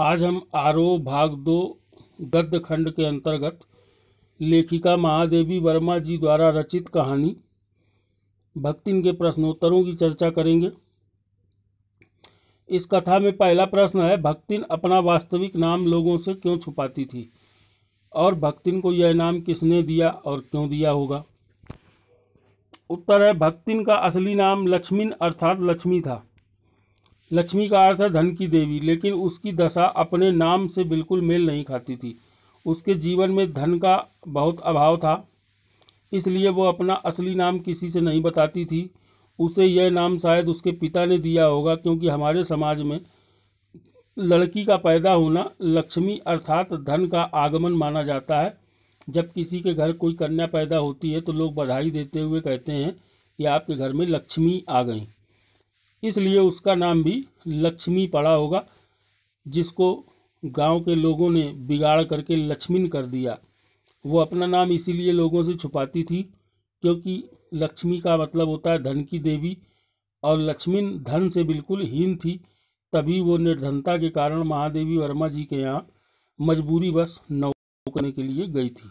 आज हम आरओ भाग दो गद्य खंड के अंतर्गत लेखिका महादेवी वर्मा जी द्वारा रचित कहानी भक्तिन के प्रश्नोत्तरों की चर्चा करेंगे इस कथा में पहला प्रश्न है भक्तिन अपना वास्तविक नाम लोगों से क्यों छुपाती थी और भक्तिन को यह नाम किसने दिया और क्यों दिया होगा उत्तर है भक्तिन का असली नाम लक्ष्मीन अर्थात लक्ष्मी था लक्ष्मी का अर्थ है धन की देवी लेकिन उसकी दशा अपने नाम से बिल्कुल मेल नहीं खाती थी उसके जीवन में धन का बहुत अभाव था इसलिए वो अपना असली नाम किसी से नहीं बताती थी उसे यह नाम शायद उसके पिता ने दिया होगा क्योंकि हमारे समाज में लड़की का पैदा होना लक्ष्मी अर्थात धन का आगमन माना जाता है जब किसी के घर कोई कन्या पैदा होती है तो लोग बधाई देते हुए कहते हैं कि आपके घर में लक्ष्मी आ गई इसलिए उसका नाम भी लक्ष्मी पड़ा होगा जिसको गांव के लोगों ने बिगाड़ करके लक्ष्मीन कर दिया वो अपना नाम इसीलिए लोगों से छुपाती थी क्योंकि लक्ष्मी का मतलब होता है धन की देवी और लक्ष्मीन धन से बिल्कुल हीन थी तभी वो निर्धनता के कारण महादेवी वर्मा जी के यहाँ मजबूरी बस नौकरने के लिए गई थी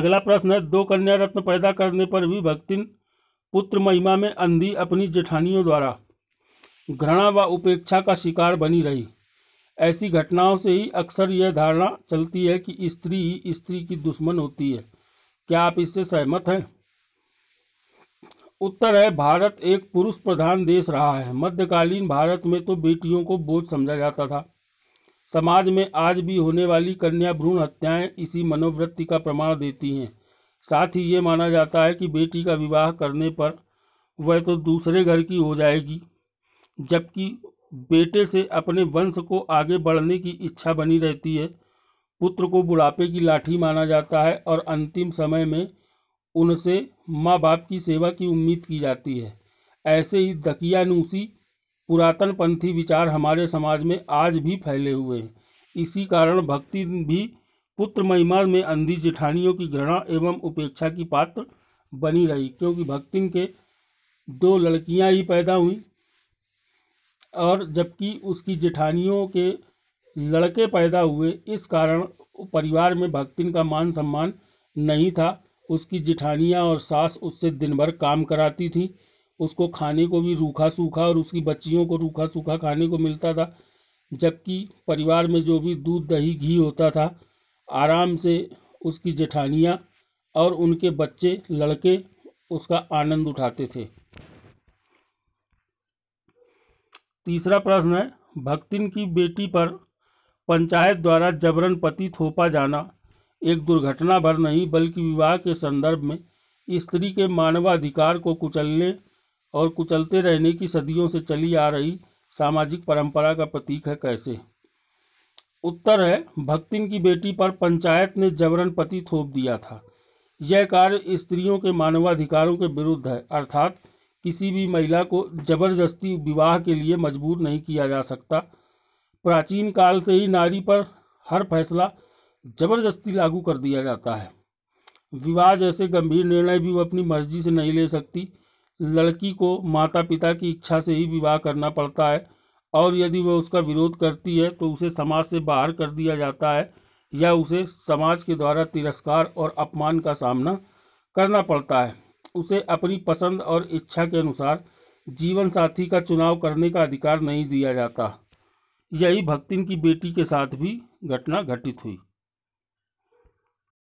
अगला प्रश्न है दो कन्या रत्न पैदा करने पर भी भक्तिन पुत्र महिमा में अंधी अपनी जेठानियों द्वारा घृणा व उपेक्षा का शिकार बनी रही ऐसी घटनाओं से ही अक्सर यह धारणा चलती है कि स्त्री ही स्त्री की दुश्मन होती है क्या आप इससे सहमत हैं उत्तर है भारत एक पुरुष प्रधान देश रहा है मध्यकालीन भारत में तो बेटियों को बोझ समझा जाता था समाज में आज भी होने वाली कन्या भ्रूण हत्याएं इसी मनोवृत्ति का प्रमाण देती हैं साथ ही ये माना जाता है कि बेटी का विवाह करने पर वह तो दूसरे घर की हो जाएगी जबकि बेटे से अपने वंश को आगे बढ़ने की इच्छा बनी रहती है पुत्र को बुढ़ापे की लाठी माना जाता है और अंतिम समय में उनसे माँ बाप की सेवा की उम्मीद की जाती है ऐसे ही दकियानूसी पुरातन पंथी विचार हमारे समाज में आज भी फैले हुए हैं इसी कारण भक्ति भी पुत्र महिमा में अंधी जेठानियों की घृणा एवं उपेक्षा की पात्र बनी रही क्योंकि भक्तिन के दो लड़कियां ही पैदा हुई और जबकि उसकी जेठानियों के लड़के पैदा हुए इस कारण परिवार में भक्तिन का मान सम्मान नहीं था उसकी जिठानियाँ और सास उससे दिन भर काम कराती थी उसको खाने को भी रूखा सूखा और उसकी बच्चियों को रूखा सूखा खाने को मिलता था जबकि परिवार में जो भी दूध दही घी होता था आराम से उसकी जेठानियाँ और उनके बच्चे लड़के उसका आनंद उठाते थे तीसरा प्रश्न है भक्तिन की बेटी पर पंचायत द्वारा जबरन पति थोपा जाना एक दुर्घटना भर नहीं बल्कि विवाह के संदर्भ में स्त्री के मानवाधिकार को कुचलने और कुचलते रहने की सदियों से चली आ रही सामाजिक परंपरा का प्रतीक है कैसे उत्तर है भक्तिन की बेटी पर पंचायत ने जबरन पति थोप दिया था यह कार्य स्त्रियों के मानवाधिकारों के विरुद्ध है अर्थात किसी भी महिला को जबरदस्ती विवाह के लिए मजबूर नहीं किया जा सकता प्राचीन काल से ही नारी पर हर फैसला जबरदस्ती लागू कर दिया जाता है विवाह जैसे गंभीर निर्णय भी वो अपनी मर्जी से नहीं ले सकती लड़की को माता पिता की इच्छा से ही विवाह करना पड़ता है और यदि वह उसका विरोध करती है तो उसे समाज से बाहर कर दिया जाता है या उसे समाज के द्वारा तिरस्कार और अपमान का सामना करना पड़ता है उसे अपनी पसंद और इच्छा के अनुसार जीवन साथी का चुनाव करने का अधिकार नहीं दिया जाता यही भक्तिन की बेटी के साथ भी घटना घटित हुई